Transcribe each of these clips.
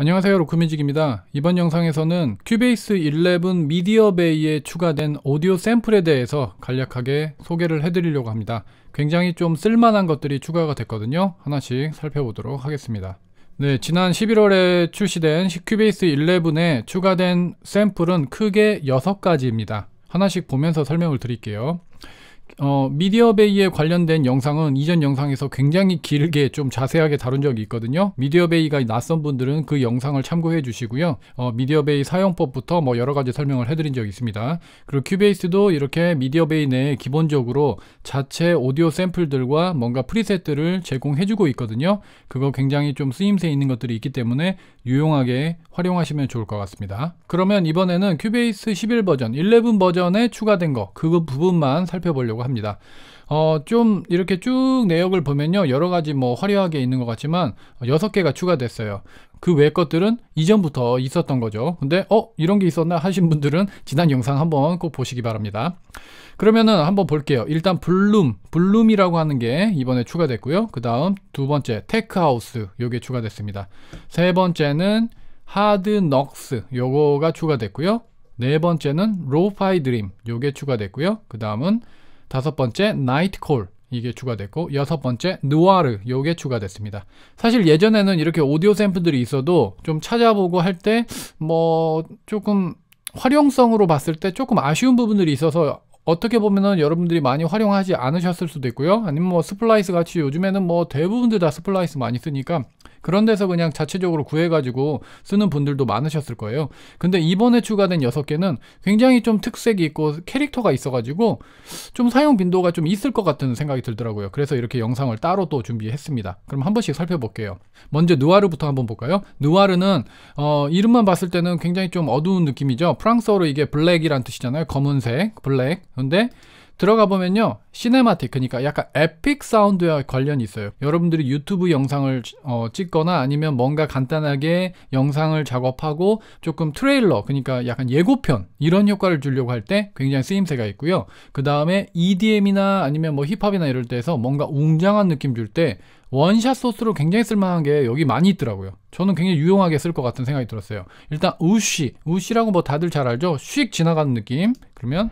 안녕하세요 로크뮤직입니다 이번 영상에서는 큐베이스 11 미디어베이에 추가된 오디오 샘플에 대해서 간략하게 소개를 해드리려고 합니다 굉장히 좀 쓸만한 것들이 추가가 됐거든요 하나씩 살펴보도록 하겠습니다 네, 지난 11월에 출시된 큐베이스 11에 추가된 샘플은 크게 6가지입니다 하나씩 보면서 설명을 드릴게요 어, 미디어베이에 관련된 영상은 이전 영상에서 굉장히 길게 좀 자세하게 다룬 적이 있거든요. 미디어베이가 낯선 분들은 그 영상을 참고해 주시고요. 어, 미디어베이 사용법부터 뭐 여러 가지 설명을 해드린 적이 있습니다. 그리고 큐베이스도 이렇게 미디어베이 내에 기본적으로 자체 오디오 샘플들과 뭔가 프리셋들을 제공해주고 있거든요. 그거 굉장히 좀 쓰임새 있는 것들이 있기 때문에 유용하게 활용하시면 좋을 것 같습니다. 그러면 이번에는 큐베이스 11 버전, 11 버전에 추가된 거, 그 부분만 살펴보려고 있다고 합니다. 어, 좀 이렇게 쭉 내역을 보면요. 여러 가지 뭐 화려하게 있는 것 같지만 여섯 개가 추가됐어요. 그 외 것들은 이전부터 있었던 거죠. 근데 어? 이런 게 있었나 하신 분들은 지난 영상 한번 꼭 보시기 바랍니다. 그러면은 한번 볼게요. 일단 블룸, 블룸이라고 하는 게 이번에 추가됐고요. 그 다음 두 번째 테크하우스 요게 추가됐습니다. 세 번째는 하드넉스 요거가 추가됐고요. 네 번째는 로파이 드림 요게 추가됐고요. 그 다음은 다섯 번째 나이트콜 이게 추가됐고 여섯 번째 누아르 요게 추가됐습니다 사실 예전에는 이렇게 오디오 샘플들이 있어도 좀 찾아보고 할 때 뭐 조금 활용성으로 봤을 때 조금 아쉬운 부분들이 있어서 어떻게 보면은 여러분들이 많이 활용하지 않으셨을 수도 있고요 아니면 뭐 스플라이스 같이 요즘에는 뭐 대부분들 다 스플라이스 많이 쓰니까 그런 데서 그냥 자체적으로 구해가지고 쓰는 분들도 많으셨을 거예요. 근데 이번에 추가된 6개는 굉장히 좀 특색이 있고 캐릭터가 있어가지고 좀 사용 빈도가 좀 있을 것 같은 생각이 들더라고요. 그래서 이렇게 영상을 따로 또 준비했습니다. 그럼 한 번씩 살펴볼게요. 먼저 누아르부터 한번 볼까요? 누아르는 어, 이름만 봤을 때는 굉장히 좀 어두운 느낌이죠. 프랑스어로 이게 블랙이란 뜻이잖아요. 검은색, 블랙. 근데 들어가 보면요 시네마틱 그러니까 약간 에픽 사운드와 관련이 있어요 여러분들이 유튜브 영상을 어, 찍거나 아니면 뭔가 간단하게 영상을 작업하고 조금 트레일러 그러니까 약간 예고편 이런 효과를 주려고 할 때 굉장히 쓰임새가 있고요 그 다음에 EDM이나 아니면 뭐 힙합이나 이럴 때에서 뭔가 웅장한 느낌 줄 때 원샷 소스로 굉장히 쓸만한 게 여기 많이 있더라고요 저는 굉장히 유용하게 쓸 것 같은 생각이 들었어요 일단 우쉬 우쉬라고 뭐 다들 잘 알죠 슉 지나가는 느낌 그러면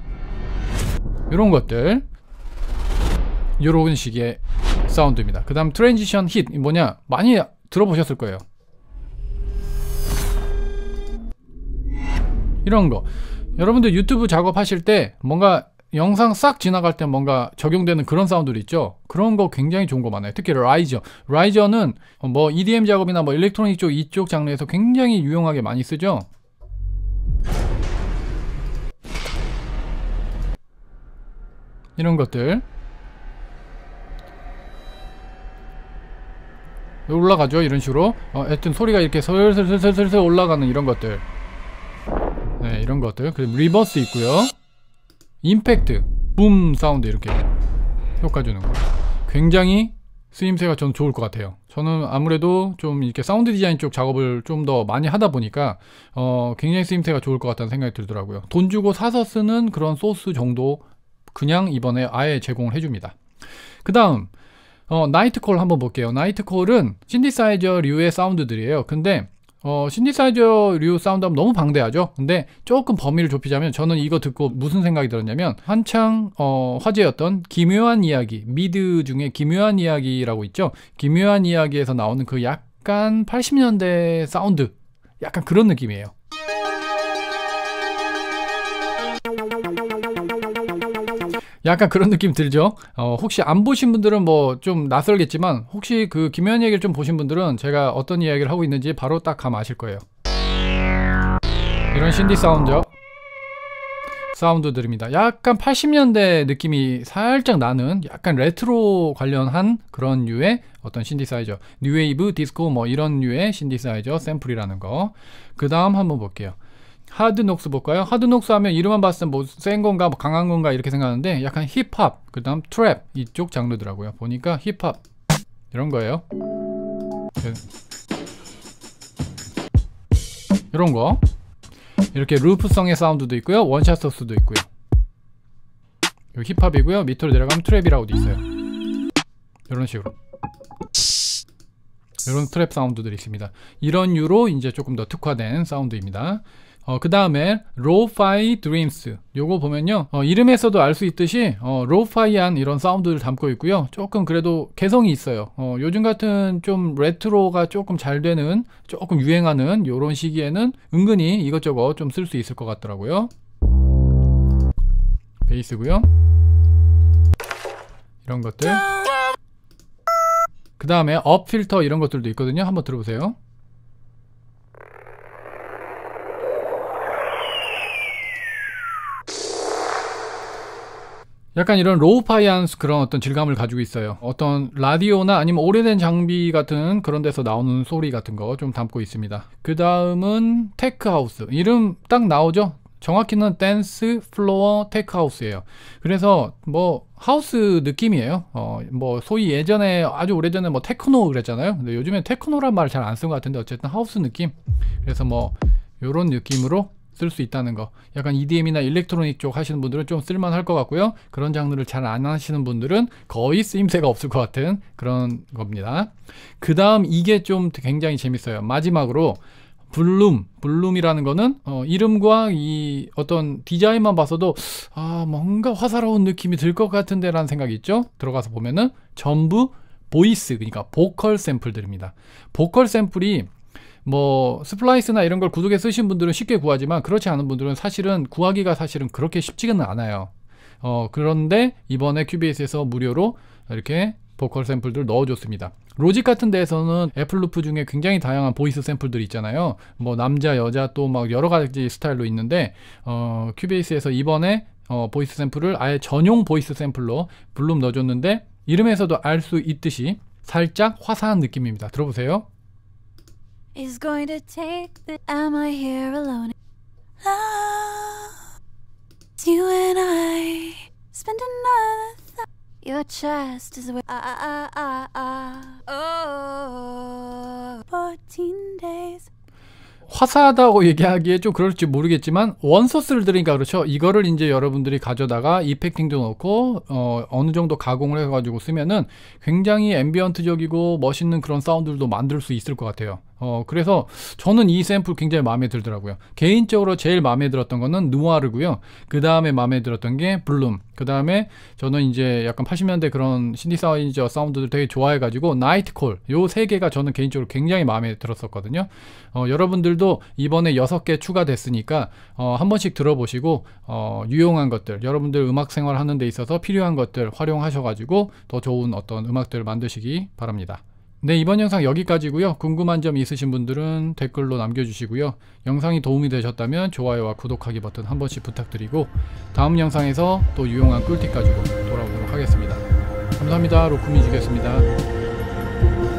이런 것들 이런 식의 사운드입니다 그 다음 트랜지션 힛 뭐냐 많이 들어보셨을 거예요 이런 거 여러분들 유튜브 작업하실 때 뭔가 영상 싹 지나갈 때 뭔가 적용되는 그런 사운드들 있죠 그런 거 굉장히 좋은 거 많아요 특히 라이저 라이저는 뭐 EDM 작업이나 뭐 일렉트로닉 쪽 이쪽 장르에서 굉장히 유용하게 많이 쓰죠 이런 것들 올라가죠 이런 식으로 어, 하여튼 소리가 이렇게 슬슬슬슬슬 올라가는 이런 것들 네 이런 것들 그리고 리버스 있고요 임팩트 붐 사운드 이렇게 효과 주는 거 굉장히 쓰임새가 저는 좋을 것 같아요 저는 아무래도 좀 이렇게 사운드 디자인 쪽 작업을 좀 더 많이 하다 보니까 어, 굉장히 쓰임새가 좋을 것 같다는 생각이 들더라고요 돈 주고 사서 쓰는 그런 소스 정도 그냥 이번에 아예 제공을 해줍니다. 그 다음 어, 나이트콜 한번 볼게요. 나이트콜은 신디사이저류의 사운드들이에요. 근데 어, 신디사이저류 사운드 하면 너무 방대하죠? 근데 조금 범위를 좁히자면 저는 이거 듣고 무슨 생각이 들었냐면 한창 어, 화제였던 기묘한 이야기, 미드 중에 기묘한 이야기라고 있죠? 기묘한 이야기에서 나오는 그 약간 80년대 사운드, 약간 그런 느낌이에요. 약간 그런 느낌 들죠? 어, 혹시 안 보신 분들은 뭐 좀 낯설겠지만 혹시 그 김현 얘기를 좀 보신 분들은 제가 어떤 이야기를 하고 있는지 바로 딱감 아실 거예요. 이런 신디 사운드요. 사운드들입니다. 약간 80년대 느낌이 살짝 나는 약간 레트로 관련한 그런 류의 어떤 신디사이저. 뉴웨이브, 디스코 뭐 이런 류의 신디사이저 샘플이라는 거. 그 다음 한번 볼게요. 하드녹스 볼까요? 하드녹스 하면 이름만 봤을 때뭐센 건가 뭐 강한 건가 이렇게 생각하는데 약간 힙합 그 다음 트랩 이쪽 장르더라고요 보니까 힙합 이런 거예요 네. 이런 거 이렇게 루프성의 사운드도 있고요 원샷 소스도 있고요 여기 힙합이고요 밑으로 내려가면 트랩이라고도 있어요 이런 식으로 이런 트랩 사운드들이 있습니다 이런 유로 이제 조금 더 특화된 사운드입니다 어, 그 다음에 로파이 드림스 요거 보면요 어, 이름에서도 알 수 있듯이 어, 로파이한 이런 사운드를 담고 있고요 조금 그래도 개성이 있어요 어, 요즘 같은 좀 레트로가 조금 잘 되는 조금 유행하는 요런 시기에는 은근히 이것저것 좀 쓸 수 있을 것 같더라고요 베이스고요 이런 것들 그 다음에 업 필터 이런 것들도 있거든요 한번 들어보세요 약간 이런 로우파이한 그런 어떤 질감을 가지고 있어요. 어떤 라디오나 아니면 오래된 장비 같은 그런 데서 나오는 소리 같은 거 좀 담고 있습니다. 그 다음은 테크하우스. 이름 딱 나오죠? 정확히는 댄스 플로어 테크하우스예요. 그래서 뭐 하우스 느낌이에요. 어, 뭐 소위 예전에 아주 오래전에 뭐 테크노 그랬잖아요. 근데 요즘엔 테크노란 말을 잘 안 쓴 것 같은데 어쨌든 하우스 느낌. 그래서 뭐 요런 느낌으로 쓸수 있다는 거 약간 EDM이나 일렉트로닉 쪽 하시는 분들은 좀 쓸만할 것 같고요 그런 장르를 잘 안 하시는 분들은 거의 쓰임새가 없을 것 같은 그런 겁니다 그 다음 이게 좀 굉장히 재밌어요 마지막으로 블룸, 블룸이라는 거는 어, 이름과 이 어떤 디자인만 봐서도 아 뭔가 화사로운 느낌이 들 것 같은데 라는 생각이 있죠 들어가서 보면은 전부 보이스 그러니까 보컬 샘플들입니다 보컬 샘플이 뭐 스플라이스나 이런 걸 구독에 쓰신 분들은 쉽게 구하지만 그렇지 않은 분들은 사실은 구하기가 사실은 그렇게 쉽지는 않아요. 어, 그런데 이번에 큐베이스에서 무료로 이렇게 보컬 샘플들 넣어줬습니다. 로직 같은 데에서는 애플루프 중에 굉장히 다양한 보이스 샘플들이 있잖아요. 뭐 남자, 여자 또 막 여러 가지 스타일로 있는데 어, 큐베이스에서 이번에 어, 보이스 샘플을 아예 전용 보이스 샘플로 블룸 넣어줬는데 이름에서도 알 수 있듯이 살짝 화사한 느낌입니다. 들어보세요. is going to take t h a am I here alone? Love, ah, you and I spend another th Your chest is where ah ah ah ah, ah. oh 14 days 화사하다고 얘기하기에 좀 그럴지 모르겠지만 원서스를 들으니까 그렇죠 이거를 이제 여러분들이 가져다가 이펙팅도 넣고 어, 어느 정도 가공을 해가지고 쓰면은 굉장히 앰비언트적이고 멋있는 그런 사운드들도 만들 수 있을 것 같아요 어, 그래서 저는 이 샘플 굉장히 마음에 들더라고요. 개인적으로 제일 마음에 들었던 거는 누아르고요. 그 다음에 마음에 들었던 게 블룸. 그 다음에 저는 이제 약간 80년대 그런 신디사이저 사운드들 되게 좋아해가지고 나이트콜 요 세 개가 저는 개인적으로 굉장히 마음에 들었었거든요. 어, 여러분들도 이번에 6개 추가됐으니까 어, 한 번씩 들어보시고 어, 유용한 것들 여러분들 음악 생활 하는 데 있어서 필요한 것들 활용하셔가지고 더 좋은 어떤 음악들을 만드시기 바랍니다. 네 이번 영상 여기까지고요 궁금한 점 있으신 분들은 댓글로 남겨주시고요 영상이 도움이 되셨다면 좋아요와 구독하기 버튼 한 번씩 부탁드리고 다음 영상에서 또 유용한 꿀팁 가지고 돌아오도록 하겠습니다 감사합니다 로쿠미즈겠습니다